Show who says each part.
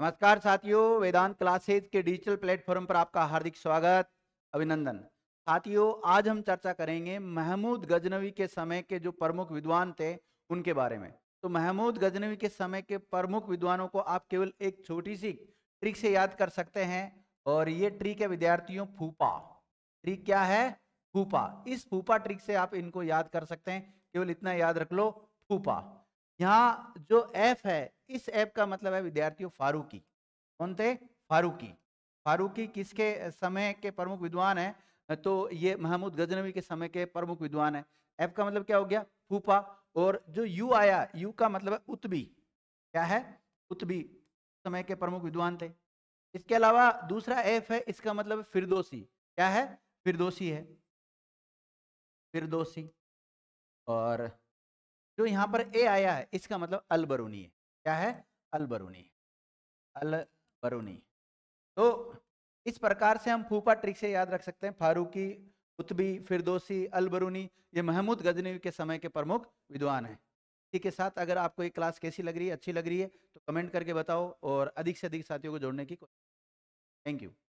Speaker 1: नमस्कार साथियों वेदांत क्लासेज के डिजिटल प्लेटफॉर्म पर आपका हार्दिक स्वागत अभिनंदन साथियों आज हम चर्चा करेंगे महमूद गजनवी के समय के जो प्रमुख विद्वान थे उनके बारे में तो महमूद गजनवी के समय के प्रमुख विद्वानों को आप केवल एक छोटी सी ट्रिक से याद कर सकते हैं और ये ट्रिक है विद्यार्थियों फूफा ट्रिक क्या है फूफा इस फूफा ट्रिक से आप इनको याद कर सकते हैं केवल इतना याद रख लो फूफा यहाँ जो ऐप है इस ऐप का मतलब है विद्यार्थियों फारूकी कौन थे फारूकी फारूकी किसके समय के प्रमुख विद्वान है तो ये महमूद गजनवी के समय के प्रमुख विद्वान है ऐप का मतलब क्या हो गया फूफा और जो यू आया यू का मतलब है उतबी क्या है उतबी समय के प्रमुख विद्वान थे इसके अलावा दूसरा ऐप है इसका मतलब फिरदोसी क्या है फिरदोसी है फिरदोसी और जो यहाँ पर ए आया है इसका मतलब अलबरूनी है क्या है अलबरूनी अलबरूनी अल बरूनी तो इस प्रकार से हम फूफा ट्रिक से याद रख सकते हैं फारूकी उत्बी फिरदोसी अलबरूनी ये महमूद गजनी के समय के प्रमुख विद्वान हैं इसी के साथ अगर आपको ये क्लास कैसी लग रही है अच्छी लग रही है तो कमेंट करके बताओ और अधिक से अधिक साथियों को जोड़ने की कोशिश थैंक यू